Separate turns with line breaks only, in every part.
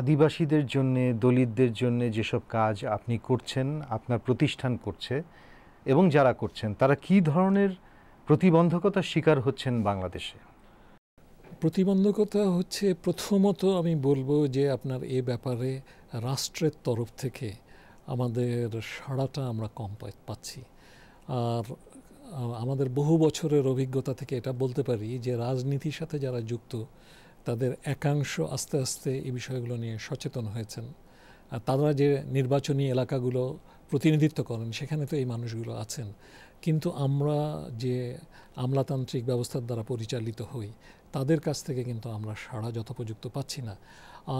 আদিবাসীদের জন্য দলিতদের জন্য যেসব কাজ আপনি করছেন আপনার প্রতিষ্ঠান করছে এবং যারা করছেন তারা কি ধরনের প্রতিবন্ধকতার শিকার
হচ্ছেন বাংলাদেশে প্রতিবন্ধকতা হচ্ছে প্রথমত আমি বলবো যে আপনার এ ব্যাপারে রাষ্ট্রের তরফ থেকে আমাদের সাড়াটা আমরা কম পাচ্ছি আর আমাদের বহু বছরের অভিজ্ঞতা থেকে এটা বলতে পারি যে রাজনীতির সাথে যারা যুক্ত তাদের একাংশ আস্তে আস্তে এই বিষয়গুলো নিয়ে সচেতন হয়েছেন আর তারা যে নির্বাচনী এলাকাগুলো প্রতিনিধিত্ব করেন সেখানে তো এই মানুষগুলো আছেন কিন্তু আমরা যে আমলাতান্ত্রিক ব্যবস্থার দ্বারা পরিচালিত হই তাদের কাছ থেকে কিন্তু আমরা সাড়া যথোপযুক্ত পাচ্ছি না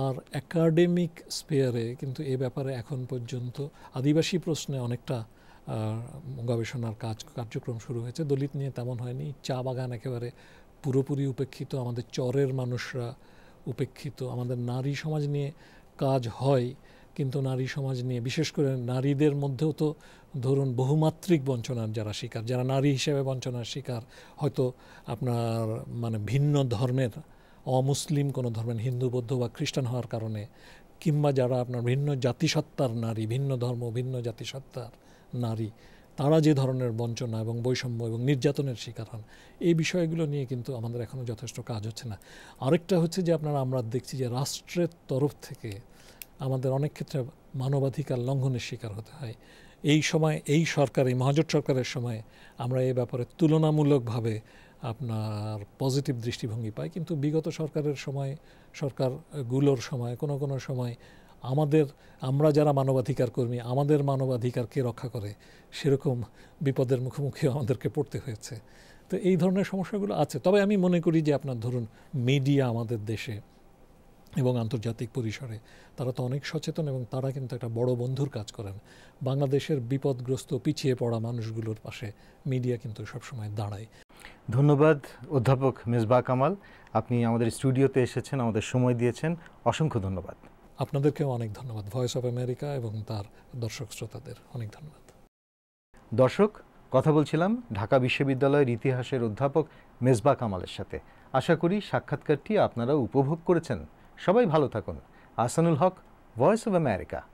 আর একাডেমিক স্পেয়ারে কিন্তু এ ব্যাপারে এখন পর্যন্ত আদিবাসী প্রশ্নে অনেকটা গবেষণার কাজ কার্যক্রম শুরু হয়েছে দলিত নিয়ে তেমন হয়নি চা বাগান একেবারে পুরোপুরি উপেক্ষিত আমাদের চরের মানুষরা উপেক্ষিত আমাদের নারী সমাজ নিয়ে কাজ হয় কিন্তু নারী সমাজ নিয়ে বিশেষ করে নারীদের মধ্যেও তো ধরুন বহুমাত্রিক বঞ্চনার যারা শিকার যারা নারী হিসেবে বঞ্চনার শিকার হয়তো আপনার মানে ভিন্ন ধর্মের অমুসলিম কোনো ধর্মের হিন্দু বৌদ্ধ বা খ্রিস্টান হওয়ার কারণে কিংবা যারা আপনার ভিন্ন জাতিসত্তার নারী ভিন্ন ধর্ম ভিন্ন জাতিসত্তার নারী তারা যে ধরনের বঞ্চনা এবং বৈষম্য এবং নির্যাতনের শিকার হন এই বিষয়গুলো নিয়ে কিন্তু আমাদের এখনও যথেষ্ট কাজ হচ্ছে না আরেকটা হচ্ছে যে আপনারা আমরা দেখছি যে রাষ্ট্রের তরফ থেকে আমাদের অনেক ক্ষেত্রে মানবাধিকার লঙ্ঘনের শিকার হতে হয় এই সময় এই সরকার এই মহাজোট সরকারের সময় আমরা এই ব্যাপারে তুলনামূলকভাবে আপনার পজিটিভ দৃষ্টিভঙ্গি পাই কিন্তু বিগত সরকারের সময় সরকারগুলোর সময় কোনো কোনো সময় আমাদের আমরা যারা মানবাধিকার কর্মী আমাদের মানবাধিকারকে রক্ষা করে সেরকম বিপদের মুখোমুখি আমাদেরকে পড়তে হয়েছে তো এই ধরনের সমস্যাগুলো আছে তবে আমি মনে করি যে আপনার ধরুন মিডিয়া আমাদের দেশে এবং আন্তর্জাতিক পরিসরে তারা তো অনেক সচেতন এবং তারা কিন্তু একটা বড় বন্ধুর কাজ করেন বাংলাদেশের বিপদগ্রস্ত পিছিয়ে পড়া মানুষগুলোর পাশে মিডিয়া কিন্তু সবসময় দাঁড়ায়
ধন্যবাদ অধ্যাপক মেজবা কামাল আপনি আমাদের স্টুডিওতে এসেছেন আমাদের সময় দিয়েছেন অসংখ্য ধন্যবাদ
আপনাদেরকেও অনেক ধন্যবাদ ভয়েস অফ আমেরিকা এবং তার দর্শক শ্রোতাদের অনেক ধন্যবাদ
দর্শক কথা বলছিলাম ঢাকা বিশ্ববিদ্যালয়ের ইতিহাসের অধ্যাপক মেজবা কামালের সাথে আশা করি সাক্ষাৎকারটি আপনারা উপভোগ করেছেন সবাই ভালো থাকুন Ahsanul Haque voice of America